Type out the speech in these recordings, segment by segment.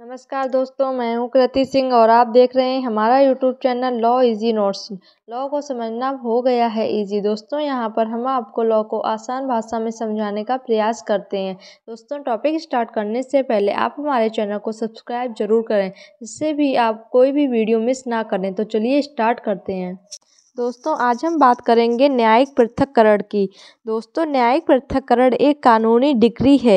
नमस्कार दोस्तों मैं हूं कृति सिंह और आप देख रहे हैं हमारा YouTube channel law easy notes law को समझना हो गया है इजी दोस्तों यहां पर हम आपको लॉ को आसान भाषा में समझाने का प्रयास करते हैं दोस्तों टॉपिक स्टार्ट करने से पहले आप हमारे चैनल को सब्सक्राइब जरूर करें जिससे भी आप कोई भी वीडियो मिस ना करें तो चलिए स्टार्ट करते हैं दोस्तों आज हम बात करेंगे न्यायिक पृथककरण की दोस्तों न्यायिक पृथककरण एक कानूनी डिग्री है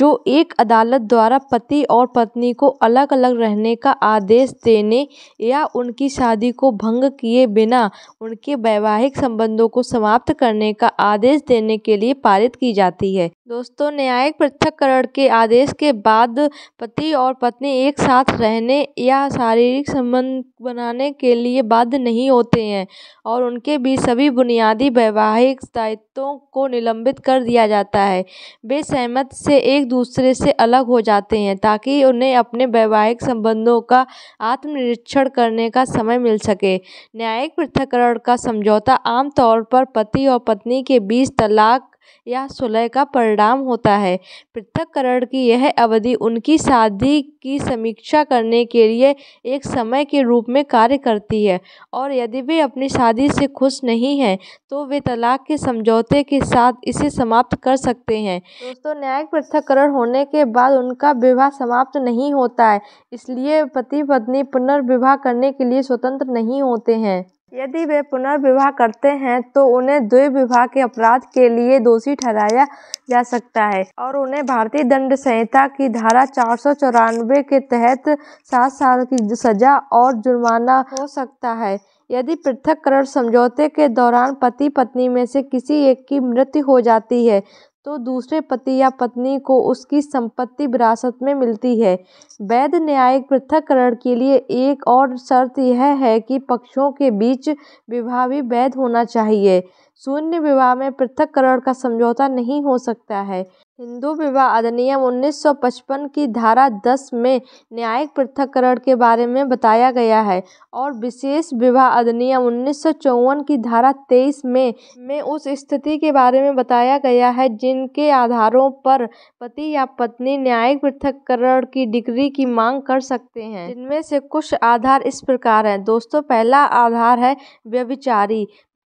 जो एक अदालत द्वारा पति और पत्नी को अलग अलग रहने का आदेश देने या उनकी शादी को भंग किए बिना उनके वैवाहिक संबंधों को समाप्त करने का आदेश देने के लिए पारित की जाती है दोस्तों न्यायिक पृथक्करण के आदेश के बाद पति और पत्नी एक साथ रहने या शारीरिक संबंध बनाने के लिए बाध्य नहीं होते हैं और उनके भी सभी बुनियादी वैवाहिक दायित्वों को निलंबित कर दिया जाता है वे सहमत से एक दूसरे से अलग हो जाते हैं ताकि उन्हें अपने वैवाहिक संबंधों का आत्मनिरीक्षण करने का समय मिल सके न्यायिक पृथककरण का समझौता आमतौर पर पति और पत्नी के बीच तलाक या सुलह का परिणाम होता है पृथककरण की यह अवधि उनकी शादी की समीक्षा करने के लिए एक समय के रूप में कार्य करती है और यदि वे अपनी शादी से खुश नहीं हैं तो वे तलाक के समझौते के साथ इसे समाप्त कर सकते हैं दोस्तों न्यायिक पृथककरण होने के बाद उनका विवाह समाप्त नहीं होता है इसलिए पति पत्नी पुनर्विवाह करने के लिए स्वतंत्र नहीं होते हैं यदि वे पुनर्विवाह करते हैं तो उन्हें द्विविवाह के अपराध के लिए दोषी ठहराया जा सकता है और उन्हें भारतीय दंड संहिता की धारा चार सौ चौरानवे के तहत सात साल की सजा और जुर्माना हो सकता है यदि करण समझौते के दौरान पति पत्नी में से किसी एक की मृत्यु हो जाती है तो दूसरे पति या पत्नी को उसकी संपत्ति विरासत में मिलती है वैध न्यायिक पृथककरण के लिए एक और शर्त यह है कि पक्षों के बीच विवाह भी वैध होना चाहिए शून्य विवाह में पृथककरण का समझौता नहीं हो सकता है हिंदू विवाह अधिनियम उन्नीस सौ पचपन की धारा दस में न्यायिक पृथककरण के बारे में बताया गया है और विशेष विवाह अधिनियम उन्नीस सौ चौवन की धारा तेईस में में उस स्थिति के बारे में बताया गया है जिनके आधारों पर पति या पत्नी न्यायिक पृथककरण की डिग्री की मांग कर सकते हैं इनमें से कुछ आधार इस प्रकार हैं दोस्तों पहला आधार है व्यविचारी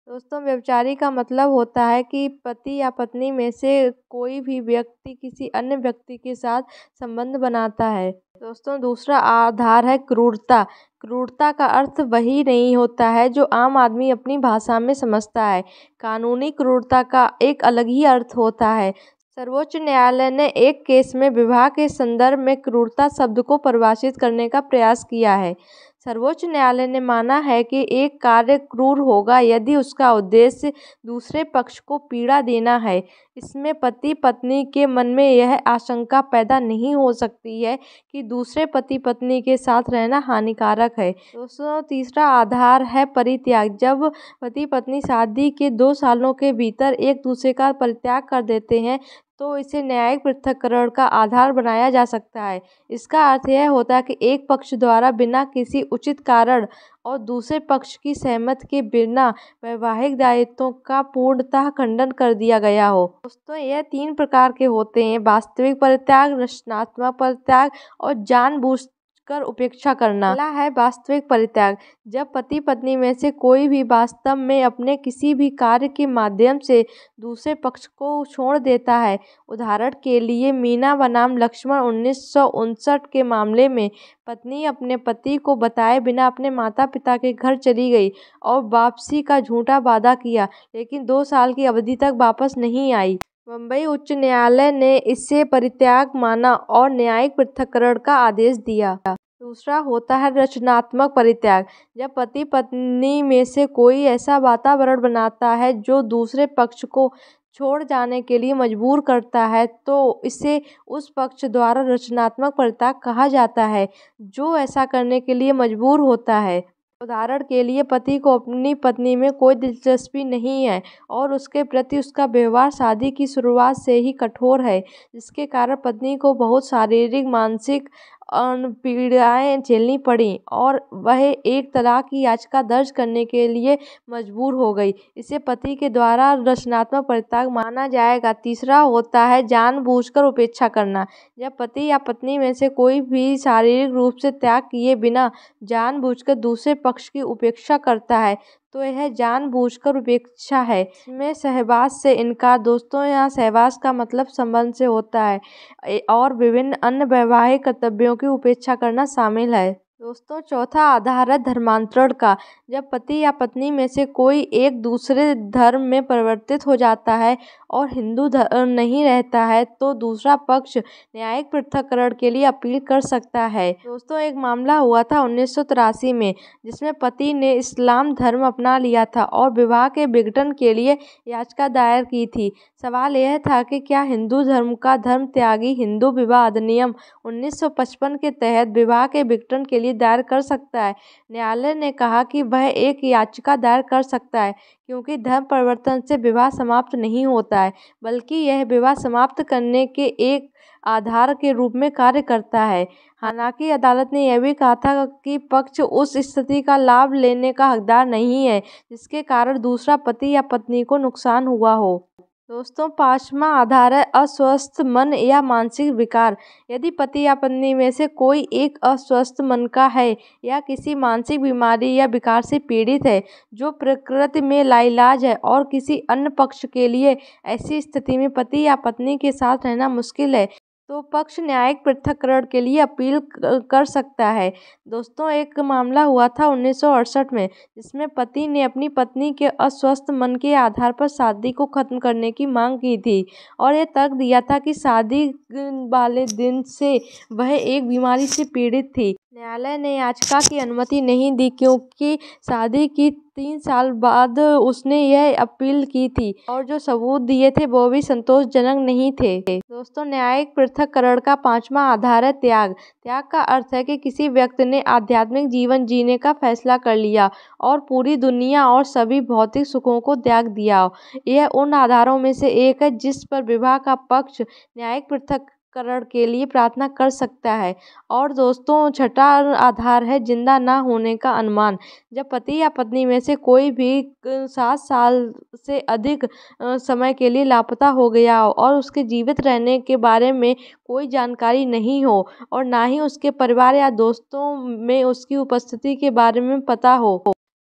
दोस्तों व्यवचारी का मतलब होता है कि पति या पत्नी में से कोई भी व्यक्ति किसी अन्य व्यक्ति के साथ संबंध बनाता है दोस्तों दूसरा आधार है क्रूरता क्रूरता का अर्थ वही नहीं होता है जो आम आदमी अपनी भाषा में समझता है कानूनी क्रूरता का एक अलग ही अर्थ होता है सर्वोच्च न्यायालय ने एक केस में विवाह के संदर्भ में क्रूरता शब्द को परिभाषित करने का प्रयास किया है सर्वोच्च न्यायालय ने माना है कि एक कार्य क्रूर होगा यदि उसका उद्देश्य दूसरे पक्ष को पीड़ा देना है इसमें पति पत्नी के मन में यह आशंका पैदा नहीं हो सकती है कि दूसरे पति पत्नी के साथ रहना हानिकारक है दोस्तों तीसरा आधार है परित्याग जब पति पत्नी शादी के दो सालों के भीतर एक दूसरे का परित्याग कर देते हैं तो इसे न्यायिक पृथककरण का आधार बनाया जा सकता है इसका अर्थ यह होता है कि एक पक्ष द्वारा बिना किसी उचित कारण और दूसरे पक्ष की सहमत के बिना वैवाहिक दायित्वों का पूर्णतः खंडन कर दिया गया हो दोस्तों यह तीन प्रकार के होते हैं वास्तविक परित्याग रचनात्मक परित्याग और जानबूझ कर उपेक्षा करना अगला है वास्तविक परित्याग जब पति पत्नी में से कोई भी वास्तव में अपने किसी भी कार्य के माध्यम से दूसरे पक्ष को छोड़ देता है उदाहरण के लिए मीना बनाम लक्ष्मण उन्नीस सौ उनसठ के मामले में पत्नी अपने पति को बताए बिना अपने माता पिता के घर चली गई और वापसी का झूठा वादा किया लेकिन दो साल की अवधि तक वापस नहीं आई बम्बई उच्च न्यायालय ने इसे परित्याग माना और न्यायिक पृथककरण का आदेश दिया दूसरा होता है रचनात्मक परित्याग जब पति पत्नी में से कोई ऐसा वातावरण बनाता है जो दूसरे पक्ष को छोड़ जाने के लिए मजबूर करता है तो इसे उस पक्ष द्वारा रचनात्मक परित्याग कहा जाता है जो ऐसा करने के लिए मजबूर होता है उदाहरण के लिए पति को अपनी पत्नी में कोई दिलचस्पी नहीं है और उसके प्रति उसका व्यवहार शादी की शुरुआत से ही कठोर है जिसके कारण पत्नी को बहुत शारीरिक मानसिक पीड़ाएँ झेलनी पड़ीं और वह एक तलाक की याचिका दर्ज करने के लिए मजबूर हो गई इसे पति के द्वारा रचनात्मक परित्याग माना जाएगा तीसरा होता है जानबूझकर उपेक्षा करना जब पति या पत्नी में से कोई भी शारीरिक रूप से त्याग किए बिना जानबूझकर दूसरे पक्ष की उपेक्षा करता है तो यह जानबूझकर उपेक्षा है इसमें सहवास से इनकार दोस्तों यहाँ सहवास का मतलब संबंध से होता है और विभिन्न अन्य वैवाहिक कर्तव्यों की उपेक्षा करना शामिल है दोस्तों चौथा आधार है धर्मांतरण का जब पति या पत्नी में से कोई एक दूसरे धर्म में परिवर्तित हो जाता है और हिंदू धर्म नहीं रहता है तो दूसरा पक्ष न्यायिक पृथककरण के लिए अपील कर सकता है दोस्तों एक मामला हुआ था उन्नीस सौ तिरासी में जिसमें पति ने इस्लाम धर्म अपना लिया था और विवाह के विघटन के लिए याचिका दायर की थी सवाल यह था कि क्या हिंदू धर्म का धर्म त्यागी हिंदू विवाह अधिनियम उन्नीस सौ पचपन के तहत विवाह के विघटन के लिए भी दायर कर सकता है न्यायालय ने कहा कि वह एक याचिका दायर कर सकता है क्योंकि धर्म परिवर्तन से विवाह समाप्त नहीं होता है बल्कि यह विवाह समाप्त करने के एक आधार के रूप में कार्य करता है हालांकि अदालत ने यह भी कहा था कि पक्ष उस स्थिति का लाभ लेने का हकदार नहीं है जिसके कारण दूसरा पति या पत्नी को नुकसान हुआ हो दोस्तों पांचवा आधार है अस्वस्थ मन या मानसिक विकार यदि पति या पत्नी में से कोई एक अस्वस्थ मन का है या किसी मानसिक बीमारी या विकार से पीड़ित है जो प्रकृति में लाइलाज है और किसी अन्य पक्ष के लिए ऐसी स्थिति में पति या पत्नी के साथ रहना मुश्किल है तो पक्ष न्यायिक पृथककरण के लिए अपील कर सकता है दोस्तों एक मामला हुआ था उन्नीस सौ अड़सठ में जिसमें पति ने अपनी पत्नी के अस्वस्थ मन के आधार पर शादी को ख़त्म करने की मांग की थी और यह तर्क दिया था कि शादी वाले दिन से वह एक बीमारी से पीड़ित थी न्यायालय ने याचिका की अनुमति नहीं दी क्योंकि शादी की तीन साल बाद उसने यह अपील की थी और जो सबूत दिए थे वो भी संतोषजनक नहीं थे दोस्तों न्यायिक पृथककरण का पांचवा आधार है त्याग त्याग का अर्थ है कि किसी व्यक्ति ने आध्यात्मिक जीवन जीने का फैसला कर लिया और पूरी दुनिया और सभी भौतिक सुखों को त्याग दिया यह उन आधारों में से एक है जिस पर विवाह का पक्ष न्यायिक पृथक करण के लिए प्रार्थना कर सकता है और दोस्तों छठा आधार है जिंदा ना होने का अनुमान जब पति या पत्नी में से कोई भी सात साल से अधिक समय के लिए लापता हो गया हो और उसके जीवित रहने के बारे में कोई जानकारी नहीं हो और ना ही उसके परिवार या दोस्तों में उसकी उपस्थिति के बारे में पता हो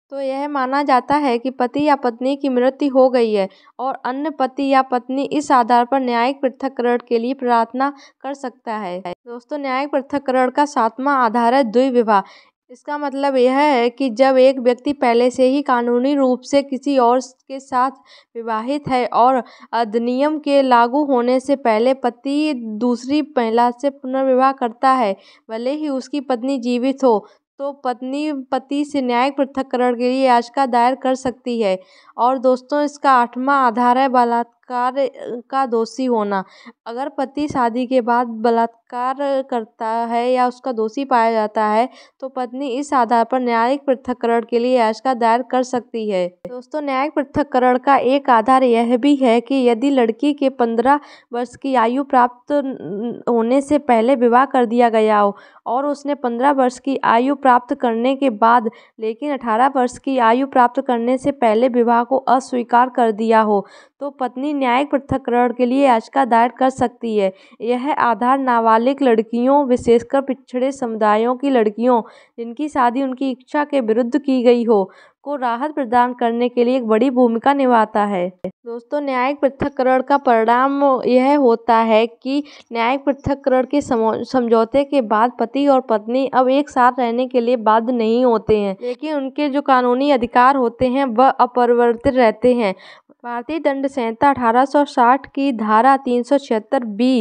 तो यह माना जाता है कि पति या पत्नी की मृत्यु हो गई है और अन्य पति या पत्नी इस आधार पर न्यायिक पृथककरण के लिए प्रार्थना कर सकता है दोस्तों न्यायिक पृथककरण का सातवां आधार है द्विविवाह इसका मतलब यह है कि जब एक व्यक्ति पहले से ही कानूनी रूप से किसी और के साथ विवाहित है और अधिनियम के लागू होने से पहले पति दूसरी महिला से पुनर्विवाह करता है भले ही उसकी पत्नी जीवित हो तो पत्नी पति से न्यायिक पृथक्करण के लिए याचिका दायर कर सकती है और दोस्तों इसका आठवां आधार है बलात् कार्य का दोषी होना अगर पति शादी के बाद बलात्कार करता है या उसका दोषी पाया जाता है तो पत्नी इस आधार पर न्यायिक पृथककरण के लिए याचिका दायर कर सकती है दोस्तों न्यायिक पृथककरण का एक आधार यह भी है कि यदि लड़की के पंद्रह वर्ष की आयु प्राप्त होने से पहले विवाह कर दिया गया हो और उसने पंद्रह वर्ष की आयु प्राप्त करने के बाद लेकिन अठारह वर्ष की आयु प्राप्त करने से पहले विवाह को अस्वीकार कर दिया हो तो पत्नी न्यायिक पृथककरण के लिए याचिका दायर कर सकती है यह आधार नाबालिग लड़कियों विशेषकर पिछड़े समुदायों की लड़कियों जिनकी शादी उनकी इच्छा के विरुद्ध की गई हो को राहत प्रदान करने के लिए एक बड़ी भूमिका निभाता है दोस्तों न्यायिक पृथककरण का परिणाम यह होता है कि न्यायिक पृथककरण के समझौते के बाद पति और पत्नी अब एक साथ रहने के लिए बाध्य नहीं होते हैं लेकिन उनके जो कानूनी अधिकार होते हैं वह अपरिवर्तित रहते हैं भारतीय दंड संहिता अठारह सौ साठ की धारा तीन सौ छिहत्तर बी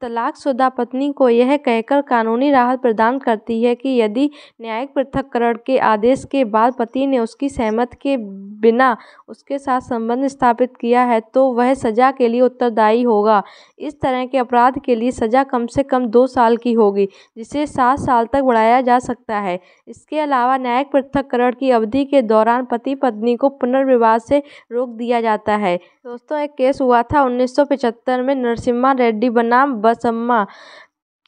तलाकशुदा पत्नी को यह कहकर कानूनी राहत प्रदान करती है कि यदि न्यायिक पृथक्करण के आदेश के बाद पति ने उसकी सहमत के बिना उसके साथ संबंध स्थापित किया है तो वह सजा के लिए उत्तरदायी होगा इस तरह के अपराध के लिए सजा कम से कम दो साल की होगी जिसे सात साल तक बढ़ाया जा सकता है इसके अलावा न्यायिक पृथककरण की अवधि के दौरान पति पत्नी को पुनर्विवाह से रोक दिया जाता है दोस्तों एक केस हुआ था उन्नीस में नरसिम्हा रेड्डी बनाम सुब्बासम्मा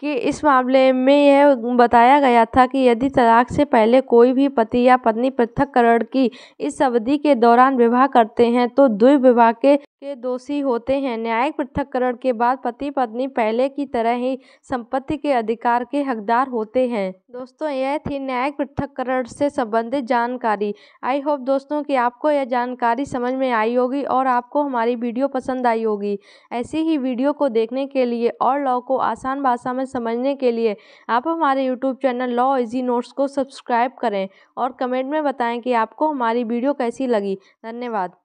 कि इस मामले में यह बताया गया था कि यदि तलाक से पहले कोई भी पति या पत्नी पृथक्करण की इस अवधि के दौरान विवाह करते हैं तो द्विविवाह के के दोषी होते हैं न्यायिक पृथककरण के बाद पति पत्नी पहले की तरह ही संपत्ति के अधिकार के हकदार होते हैं दोस्तों यह थी न्यायिक पृथककरण से संबंधित जानकारी आई होप दोस्तों कि आपको यह जानकारी समझ में आई होगी और आपको हमारी वीडियो पसंद आई होगी ऐसी ही वीडियो को देखने के लिए और लॉ को आसान भाषा में समझने के लिए आप हमारे YouTube channel law easy notes को सब्सक्राइब करें और कमेंट में बताएँ कि आपको हमारी वीडियो कैसी लगी धन्यवाद